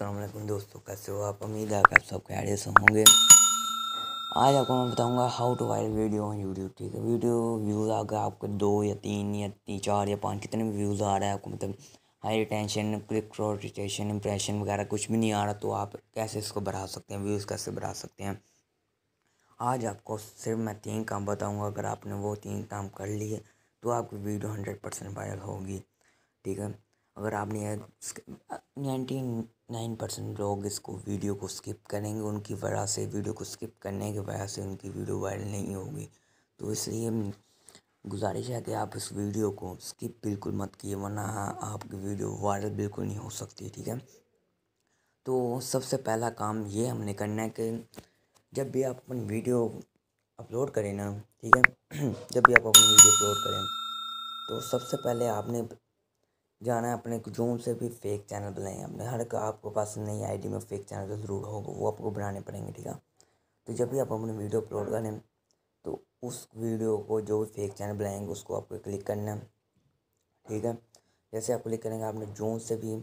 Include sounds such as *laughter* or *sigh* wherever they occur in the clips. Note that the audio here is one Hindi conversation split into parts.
असलम दोस्तों कैसे हो आप उम्मीद है आप सब खैरियत से होंगे आज आपको मैं बताऊंगा how to viral video on YouTube ठीक है वीडियो व्यूज़ आकर आपको दो या तीन या तीन चार या पाँच कितने भी व्यूज़ आ रहा है आपको मतलब high retention click rotation impression वगैरह कुछ भी नहीं आ रहा तो आप कैसे इसको बढ़ा सकते हैं व्यूज़ कैसे बढ़ा सकते हैं आज आपको सिर्फ मैं तीन काम बताऊँगा अगर आपने वो तीन काम कर लिए तो आपकी वीडियो हंड्रेड परसेंट वायरल होगी ठीक है अगर आपने नाइन्टी नाइन परसेंट लोग इसको वीडियो को स्किप करेंगे उनकी वजह से वीडियो को स्किप करने की वजह से उनकी वीडियो वायरल नहीं होगी तो इसलिए गुजारिश है कि आप इस वीडियो को स्किप बिल्कुल मत किए वरना आपकी वीडियो वायरल बिल्कुल नहीं हो सकती ठीक है तो सबसे पहला काम ये हमने करना है कि जब भी आप अपनी वीडियो अपलोड करें ना ठीक है *clears throat* जब भी आप अपनी वीडियो अपलोड करें तो सबसे पहले आपने जाना है अपने जो से भी फेक चैनल बनाएंगे अपने हर आपको पास नई आईडी में फेक चैनल तो ज़रूर होगा वो आपको बनाने पड़ेंगे ठीक है तो जब भी आप अपनी वीडियो अपलोड करें तो उस वीडियो को जो भी फेक चैनल बनाएंगे उसको आपको क्लिक करना है ठीक है जैसे आप क्लिक करेंगे आपने जो से भी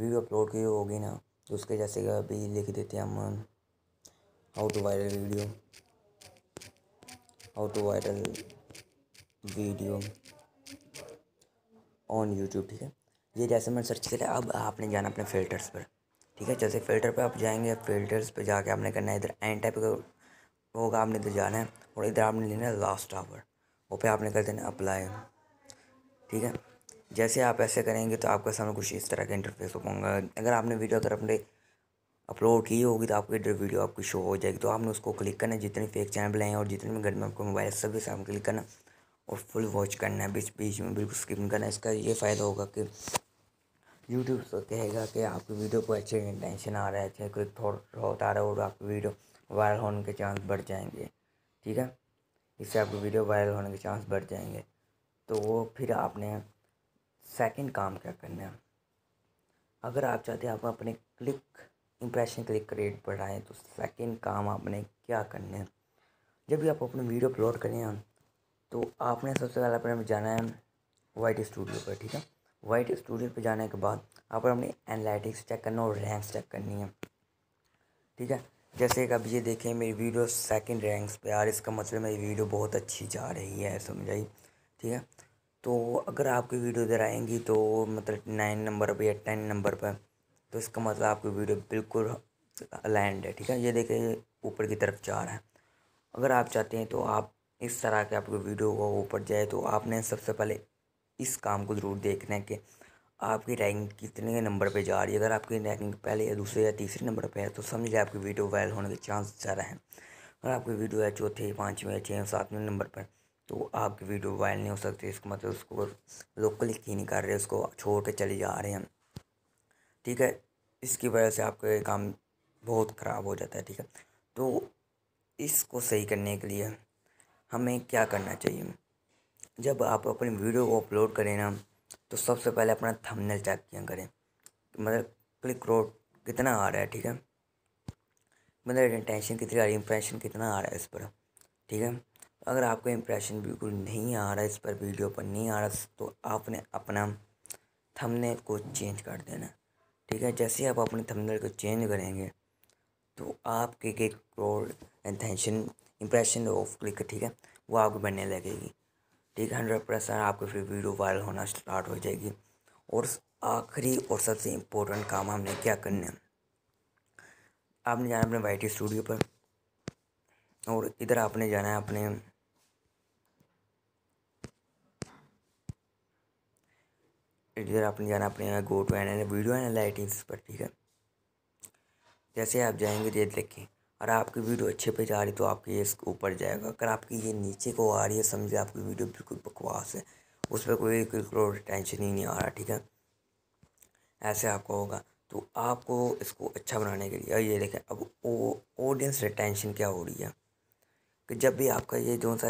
वीडियो अपलोड की होगी ना तो उसके जैसे अभी लिख देते हैं हम how to viral video how to viral video on YouTube ठीक है ये जैसे मैंने सर्च किया अब आपने जाना अपने फ़िल्टर्स पर ठीक है जैसे फ़िल्टर पर आप जाएंगे फ़िल्टर्स पर जाके आपने करना है इधर एन टाइप का होगा आपने इधर जाना है और इधर आपने लेना है लास्ट आवर वो पे आपने कर देना अप्लाई ठीक है जैसे आप ऐसे करेंगे तो आपका सामने कुछ इस तरह का इंटरफेस हो पाऊंगा अगर आपने वीडियो अगर अपने अपलोड की होगी तो आपको इधर वीडियो आपकी शो हो जाएगी तो आपने उसको क्लिक करना है जितने फेक चैनल हैं और जितने भी घर में आपको मोबाइल सभी भी सामने क्लिक करना और फुल वॉच करना है बीच बीच में बिल्कुल स्किप करना है इसका ये फ़ायदा होगा कि यूट्यूब तो कहेगा कि आपकी वीडियो को अच्छे इंटेंशन आ रहा है अच्छे कोई थोड़ा बहुत आ रहा है और आपकी वीडियो वायरल होने के चांस बढ़ जाएंगे ठीक है इससे आपकी वीडियो वायरल होने के चांस बढ़ जाएंगे तो वो फिर आपने सेकंड काम क्या करना है अगर आप चाहते हैं आप अपने क्लिक इंप्रेशन क्लिक रेट बढ़ाएं तो सेकंड काम आपने क्या करना है जब भी आप अपने वीडियो अपलोड करें तो आपने सबसे पहले अपने जाना है वाइट स्टूडियो पर ठीक है वाइट स्टूडियो पे जाने के बाद आप अपनी एनालिटिक्स चेक करना और रैंक्स चेक करनी है ठीक है जैसे कि अब ये देखें मेरी वीडियो सेकंड रैंक्स पे है इसका मतलब मेरी वीडियो बहुत अच्छी जा रही है समझाई ठीक है तो अगर आपकी वीडियो इधर आएंगी तो मतलब नाइन नंबर पर या टेन नंबर पर तो इसका मतलब आपकी वीडियो बिल्कुल अलाइंड है ठीक है ये देखें ऊपर की तरफ जा रहा है अगर आप चाहते हैं तो आप इस तरह के आपकी वीडियो को ऊपर जाए तो आपने सबसे पहले इस काम को ज़रूर देखना है कि आपकी रैंकिंग कितने नंबर पे जा रही है अगर आपकी रैंकिंग पहले या दूसरे या तीसरे नंबर पे है तो समझ लें आपकी वीडियो वायरल होने के चांस ज़्यादा हैं अगर आपकी वीडियो है चौथे पाँचवें या छः सातवें नंबर पर तो आपकी वीडियो वायरल नहीं हो सकती इसको मतलब उसको लोकल ही नहीं कर रहे उसको छोड़ के चले जा रहे हैं ठीक है इसकी वजह से आपका काम बहुत ख़राब हो जाता है ठीक है तो इसको सही करने के लिए हमें क्या करना चाहिए जब आप अपनी वीडियो को अपलोड करें ना तो सबसे पहले अपना थंबनेल चेक किया करें मतलब क्लिक रोड कितना आ रहा है ठीक है मतलब टेंशन कितनी आ रही है इंप्रेशन कितना आ रहा है इस पर ठीक है अगर आपका इंप्रेशन बिल्कुल नहीं आ रहा इस पर वीडियो पर नहीं आ रहा तो आपने अपना थंबनेल को चेंज कर देना ठीक है जैसे आप अपने थंबनेल को चेंज करेंगे तो आपके के क्रोड इंटेंशन ऑफ क्लिक ठीक है वो आपको बनने लगेगी ठीक है हंड्रेड परसेंट आपकी फिर वीडियो वायरल होना स्टार्ट हो जाएगी और आखिरी और सबसे इम्पोर्टेंट काम हमने क्या करना है आपने जाना अपने वाई स्टूडियो पर और इधर आपने जाना है अपने इधर आपने जाना अपने go to an video analytics पर ठीक है जैसे आप जाएंगे देख देखें और आपकी वीडियो अच्छे पे जा रही तो आपकी ये ऊपर जाएगा अगर आपकी ये नीचे को आ रही है समझे आपकी वीडियो बिल्कुल बकवास है उस पर कोई बिल्कुल टेंशन ही नहीं आ रहा ठीक है ऐसे आपका होगा तो आपको इसको अच्छा बनाने के लिए और ये देखें अब ऑडियंस रिटेंशन क्या हो रही है कि जब भी आपका ये जो सा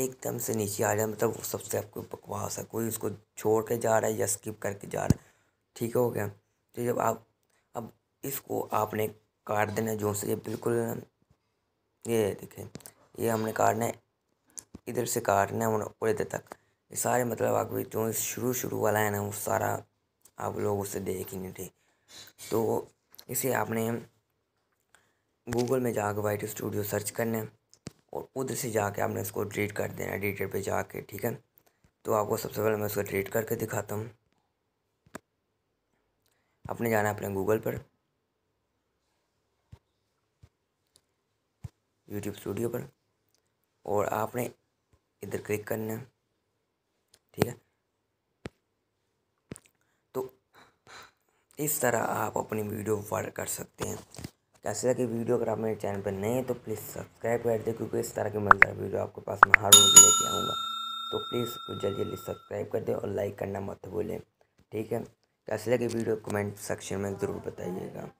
एकदम से नीचे आ रहा है मतलब वो सबसे आपको बकवास है कोई उसको छोड़ के जा रहा है या स्किप करके जा रहा है ठीक हो गया तो जब आप अब इसको आपने काट देना जो से ये बिल्कुल ये देखे ये हमने काटना है इधर से काटना है और इधर तक ये सारे मतलब आप जो शुरू शुरू वाला है ना वो सारा आप लोग उसे देखेंगे ठीक तो इसे आपने गूगल में जाकर वाइट स्टूडियो सर्च करना है और उधर से जाके आपने इसको डिलीट कर देना एडिटर पर जाके ठीक है तो आपको सबसे पहले मैं उसको डिलीट करके दिखाता हूँ अपने जाना है अपने गूगल पर यूट्यूब स्टूडियो पर और आपने इधर क्लिक करना है ठीक है तो इस तरह आप अपनी वीडियो वर्क कर सकते हैं कैसे कि वीडियो अगर आप मेरे चैनल पर नए हैं तो प्लीज़ सब्सक्राइब कर दें क्योंकि इस तरह की मजेदार वीडियो आपके पास मैं हर रोज लेके आऊँगा तो प्लीज़ जल्दी जल्दी सब्सक्राइब कर दें और लाइक करना मत भूलें ठीक है कैसे लगे वीडियो कमेंट सेक्शन में ज़रूर बताइएगा